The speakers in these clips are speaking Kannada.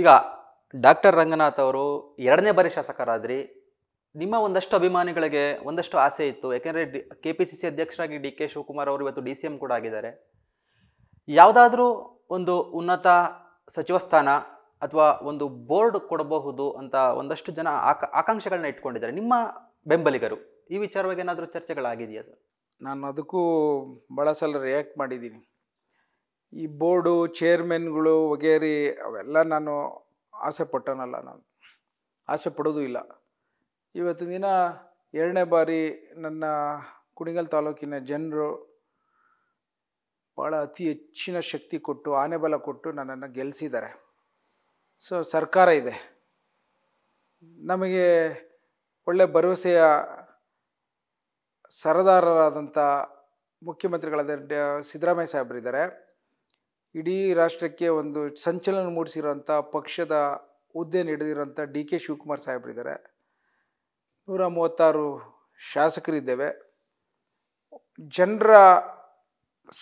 ಈಗ ಡಾಕ್ಟರ್ ರಂಗನಾಥ್ ಅವರು ಎರಡನೇ ಬಾರಿ ಶಾಸಕರಾದ್ರಿ ನಿಮ್ಮ ಒಂದಷ್ಟು ಅಭಿಮಾನಿಗಳಿಗೆ ಒಂದಷ್ಟು ಆಸೆ ಇತ್ತು ಯಾಕೆಂದರೆ D K P C C ಅಧ್ಯಕ್ಷರಾಗಿ ಡಿ ಕೆ ಶಿವಕುಮಾರ್ ಅವರು ಇವತ್ತು ಡಿ ಸಿ ಎಂ ಕೂಡ ಆಗಿದ್ದಾರೆ ಯಾವುದಾದ್ರೂ ಒಂದು ಉನ್ನತ ಸಚಿವ ಸ್ಥಾನ ಅಥವಾ ಒಂದು ಬೋರ್ಡ್ ಕೊಡಬಹುದು ಅಂತ ಒಂದಷ್ಟು ಜನ ಆಕ ಆಕಾಂಕ್ಷೆಗಳನ್ನ ಇಟ್ಕೊಂಡಿದ್ದಾರೆ ನಿಮ್ಮ ಬೆಂಬಲಿಗರು ಈ ವಿಚಾರವಾಗಿ ಏನಾದರೂ ಚರ್ಚೆಗಳಾಗಿದೆಯಾ ಸರ್ ನಾನು ಅದಕ್ಕೂ ಭಾಳ ಸಲ ರಿಯಾಕ್ಟ್ ಮಾಡಿದ್ದೀನಿ ಈ ಬೋರ್ಡು ಚೇರ್ಮೆನ್ಗಳು ವಗೇರಿ ಅವೆಲ್ಲ ನಾನು ಆಸೆ ಪಟ್ಟನಲ್ಲ ನಾನು ಆಸೆ ಪಡೋದು ಇಲ್ಲ ಇವತ್ತಿನ ದಿನ ಎರಡನೇ ಬಾರಿ ನನ್ನ ಕುಣಿಗಲ್ ತಾಲೂಕಿನ ಜನರು ಭಾಳ ಅತಿ ಹೆಚ್ಚಿನ ಶಕ್ತಿ ಕೊಟ್ಟು ಆನೆಬಲ ಕೊಟ್ಟು ನನ್ನನ್ನು ಗೆಲ್ಲಿಸಿದ್ದಾರೆ ಸೊ ಸರ್ಕಾರ ಇದೆ ನಮಗೆ ಒಳ್ಳೆ ಭರವಸೆಯ ಸರದಾರರಾದಂಥ ಮುಖ್ಯಮಂತ್ರಿಗಳಾದ ಸಿದ್ದರಾಮಯ್ಯ ಸಾಹೇಬರಿದ್ದಾರೆ ಇಡೀ ರಾಷ್ಟ್ರಕ್ಕೆ ಒಂದು ಸಂಚಲನ ಮೂಡಿಸಿರೋಂಥ ಪಕ್ಷದ ಹುದ್ದೆ ನಡೆದಿರೋಂಥ ಡಿ ಕೆ ಶಿವಕುಮಾರ್ ಸಾಹೇಬರಿದ್ದಾರೆ ನೂರ ಮೂವತ್ತಾರು ಶಾಸಕರಿದ್ದೇವೆ ಜನರ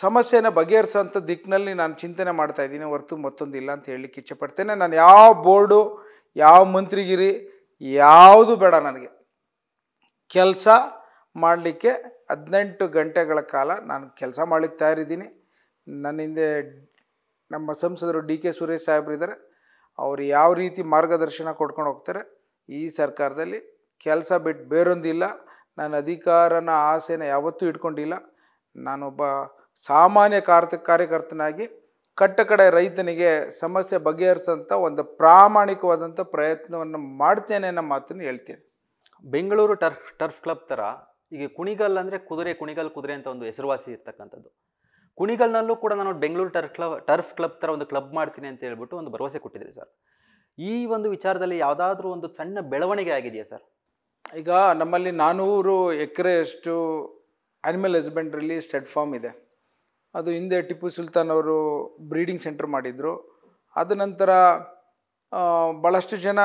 ಸಮಸ್ಯೆನ ಬಗೆಹರಿಸೋಂಥ ದಿಕ್ಕಿನಲ್ಲಿ ನಾನು ಚಿಂತನೆ ಮಾಡ್ತಾ ಇದ್ದೀನಿ ಹೊರತು ಮತ್ತೊಂದು ಇಲ್ಲ ಅಂತ ಹೇಳಲಿಕ್ಕೆ ಇಚ್ಛೆಪಡ್ತೇನೆ ನಾನು ಯಾವ ಬೋರ್ಡು ಯಾವ ಮಂತ್ರಿಗಿರಿ ಯಾವುದು ಬೇಡ ನನಗೆ ಕೆಲಸ ಮಾಡಲಿಕ್ಕೆ ಹದಿನೆಂಟು ಗಂಟೆಗಳ ಕಾಲ ನಾನು ಕೆಲಸ ಮಾಡಲಿಕ್ಕೆ ತಯಾರಿದ್ದೀನಿ ನನ್ನ ಹಿಂದೆ ನಮ್ಮ ಸಂಸದರು ಡಿ ಕೆ ಸುರೇಶ್ ಸಾಹೇಬ್ರು ಇದ್ದಾರೆ ಅವರು ಯಾವ ರೀತಿ ಮಾರ್ಗದರ್ಶನ ಕೊಡ್ಕೊಂಡು ಹೋಗ್ತಾರೆ ಈ ಸರ್ಕಾರದಲ್ಲಿ ಕೆಲಸ ಬಿಟ್ಟು ಬೇರೊಂದಿಲ್ಲ ನಾನು ಅಧಿಕಾರನ ಆಸೆನ ಯಾವತ್ತೂ ಇಟ್ಕೊಂಡಿಲ್ಲ ನಾನೊಬ್ಬ ಸಾಮಾನ್ಯ ಕಾರ್ತ ಕಾರ್ಯಕರ್ತನಾಗಿ ಕಟ್ಟಕಡೆ ರೈತನಿಗೆ ಸಮಸ್ಯೆ ಬಗೆಹರಿಸೋಂಥ ಒಂದು ಪ್ರಾಮಾಣಿಕವಾದಂಥ ಪ್ರಯತ್ನವನ್ನು ಮಾಡ್ತೇನೆ ಅನ್ನೋ ಮಾತನ್ನು ಹೇಳ್ತೀನಿ ಬೆಂಗಳೂರು ಟರ್ಫ್ ಟರ್ಫ್ ಕ್ಲಬ್ ಥರ ಈಗ ಕುಣಿಗಲ್ ಅಂದರೆ ಕುದುರೆ ಕುಣಿಗಲ್ ಕುದುರೆ ಅಂತ ಒಂದು ಹೆಸರುವಾಸಿ ಇರ್ತಕ್ಕಂಥದ್ದು ಕುಣಿಗಲ್ನಲ್ಲೂ ಕೂಡ ನಾನು Bengaluru turf club turf club ಥರ ಒಂದು ಕ್ಲಬ್ ಮಾಡ್ತೀನಿ ಅಂತ ಹೇಳ್ಬಿಟ್ಟು ಒಂದು ಭರವಸೆ ಕೊಟ್ಟಿದ್ದೀರಿ ಸರ್ ಈ ಒಂದು ವಿಚಾರದಲ್ಲಿ ಯಾವುದಾದ್ರೂ ಒಂದು ಸಣ್ಣ ಬೆಳವಣಿಗೆ ಆಗಿದೆಯಾ ಸರ್ ಈಗ ನಮ್ಮಲ್ಲಿ ನಾನ್ನೂರು ಎಕರೆಯಷ್ಟು ಆ್ಯನಿಮಲ್ ಹಸ್ಬೆಂಡ್ರಲ್ಲಿ ಸ್ಟೆಡ್ ಫಾರ್ಮ್ ಇದೆ ಅದು ಹಿಂದೆ ಟಿಪ್ಪು ಸುಲ್ತಾನ್ ಅವರು ಬ್ರೀಡಿಂಗ್ ಸೆಂಟರ್ ಮಾಡಿದರು ಅದ ನಂತರ ಭಾಳಷ್ಟು ಜನ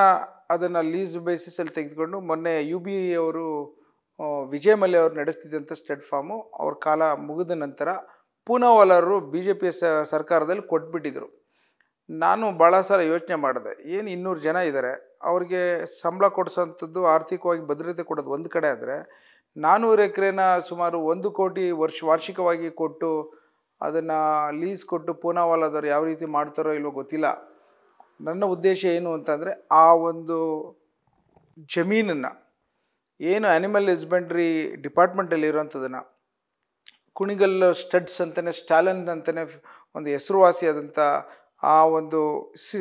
ಅದನ್ನು ಲೀಸ್ ಬೇಸಿಸಲ್ಲಿ ತೆಗೆದುಕೊಂಡು ಮೊನ್ನೆ ಯು ಬಿ ಅವರು ವಿಜಯ ಮಲ್ಯ ಅವರು ನಡೆಸ್ತಿದ್ದಂಥ ಸ್ಟೆಡ್ ಫಾರ್ಮು ಅವ್ರ ಕಾಲ ಮುಗಿದ ನಂತರ ಪೂನಾವಾಲರು ಬಿ ಜೆ ಪಿ ಸರ್ಕಾರದಲ್ಲಿ ಕೊಟ್ಬಿಟ್ಟಿದ್ರು ನಾನು ಭಾಳ ಸಲ ಯೋಚನೆ ಮಾಡಿದೆ ಏನು ಇನ್ನೂರು ಜನ ಇದ್ದಾರೆ ಅವ್ರಿಗೆ ಸಂಬಳ ಕೊಡಿಸೋಂಥದ್ದು ಆರ್ಥಿಕವಾಗಿ ಭದ್ರತೆ ಕೊಡೋದು ಒಂದು ಕಡೆ ಆದರೆ ನಾನ್ನೂರು ಎಕರೆನ ಸುಮಾರು ಒಂದು ಕೋಟಿ ವರ್ಷ ವಾರ್ಷಿಕವಾಗಿ ಕೊಟ್ಟು ಅದನ್ನು ಲೀಸ್ ಕೊಟ್ಟು ಪೂನಾವಾಲಾದವ್ರು ಯಾವ ರೀತಿ ಮಾಡ್ತಾರೋ ಇಲ್ವೋ ಗೊತ್ತಿಲ್ಲ ನನ್ನ ಉದ್ದೇಶ ಏನು ಅಂತಂದರೆ ಆ ಒಂದು ಜಮೀನನ್ನು ಏನು ಆ್ಯನಿಮಲ್ ಹಸ್ಬೆಂಡ್ರಿ ಡಿಪಾರ್ಟ್ಮೆಂಟಲ್ಲಿರೋಂಥದ್ದನ್ನು ಕುಣಿಗಲ್ ಸ್ಟಡ್ಸ್ ಅಂತಲೇ ಸ್ಟಾಲನ್ ಅಂತಲೇ ಒಂದು ಹೆಸರುವಾಸಿಯಾದಂಥ ಆ ಒಂದು ಸಿ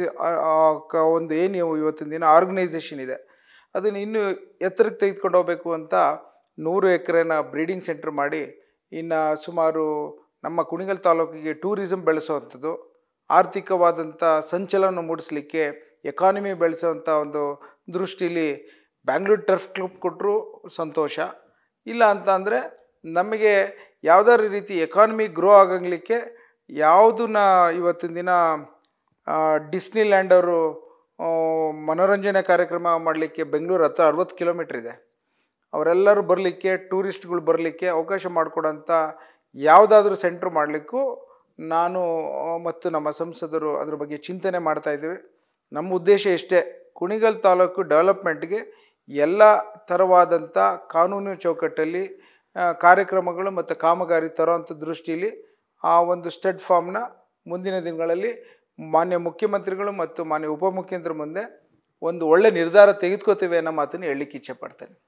ಒಂದು ಏನು ಇವತ್ತಿನ ದಿನ ಆರ್ಗನೈಸೇಷನ್ ಇದೆ ಅದನ್ನು ಇನ್ನೂ ಎತ್ತರಕ್ಕೆ ತೆಗೆದುಕೊಂಡು ಹೋಗಬೇಕು ಅಂತ ನೂರು ಎಕರೆನ ಬ್ರೀಡಿಂಗ್ ಸೆಂಟರ್ ಮಾಡಿ ಇನ್ನು ಸುಮಾರು ನಮ್ಮ ಕುಣಿಗಲ್ ತಾಲೂಕಿಗೆ ಟೂರಿಸಮ್ ಬೆಳೆಸೋವಂಥದ್ದು ಆರ್ಥಿಕವಾದಂಥ ಸಂಚಲನ ಮೂಡಿಸಲಿಕ್ಕೆ ಎಕಾನಮಿ ಬೆಳೆಸೋವಂಥ ಒಂದು ದೃಷ್ಟಿಲಿ ಬ್ಯಾಂಗ್ಳೂರು ಟರ್ಫ್ ಕ್ಲಬ್ ಕೊಟ್ಟರು ಸಂತೋಷ ಇಲ್ಲ ಅಂತ ಅಂದರೆ ನಮಗೆ ಯಾವುದಾದ್ರು ರೀತಿ ಎಕಾನಮಿ ಗ್ರೋ ಯಾವುದೂ ಯಾವುದನ್ನ ಇವತ್ತಿನ ದಿನ ಡಿಸ್ನಿ ಅವರು ಮನೋರಂಜನೆ ಕಾರ್ಯಕ್ರಮ ಮಾಡಲಿಕ್ಕೆ ಬೆಂಗಳೂರು ಹತ್ರ ಅರವತ್ತು ಕಿಲೋಮೀಟ್ರ್ ಇದೆ ಅವರೆಲ್ಲರೂ ಬರಲಿಕ್ಕೆ ಟೂರಿಸ್ಟ್ಗಳು ಬರಲಿಕ್ಕೆ ಅವಕಾಶ ಮಾಡಿಕೊಡೋಂಥ ಯಾವುದಾದ್ರೂ ಸೆಂಟ್ರ್ ಮಾಡಲಿಕ್ಕೂ ನಾನು ಮತ್ತು ನಮ್ಮ ಸಂಸದರು ಅದ್ರ ಬಗ್ಗೆ ಚಿಂತನೆ ಮಾಡ್ತಾ ನಮ್ಮ ಉದ್ದೇಶ ಇಷ್ಟೇ ಕುಣಿಗಲ್ ತಾಲೂಕು ಡೆವಲಪ್ಮೆಂಟ್ಗೆ ಎಲ್ಲ ಥರವಾದಂಥ ಕಾನೂನು ಚೌಕಟ್ಟಲ್ಲಿ ಕಾರ್ಯಕ್ರಮಗಳು ಮತ್ತು ಕಾಮಗಾರಿ ತರೋವಂಥ ದೃಷ್ಟಿಯಲ್ಲಿ ಆ ಒಂದು ಸ್ಟಡ್ ಫಾರ್ಮ್ನ ಮುಂದಿನ ದಿನಗಳಲ್ಲಿ ಮಾನ್ಯ ಮುಖ್ಯಮಂತ್ರಿಗಳು ಮತ್ತು ಮಾನ್ಯ ಉಪಮುಖ್ಯಮಂತ್ರಿ ಮುಂದೆ ಒಂದು ಒಳ್ಳೆ ನಿರ್ಧಾರ ತೆಗೆದುಕೋತೇವೆ ಅನ್ನೋ ಮಾತನ್ನು ಹೇಳಲಿಕ್ಕೆ ಇಚ್ಛೆ ಪಡ್ತೇನೆ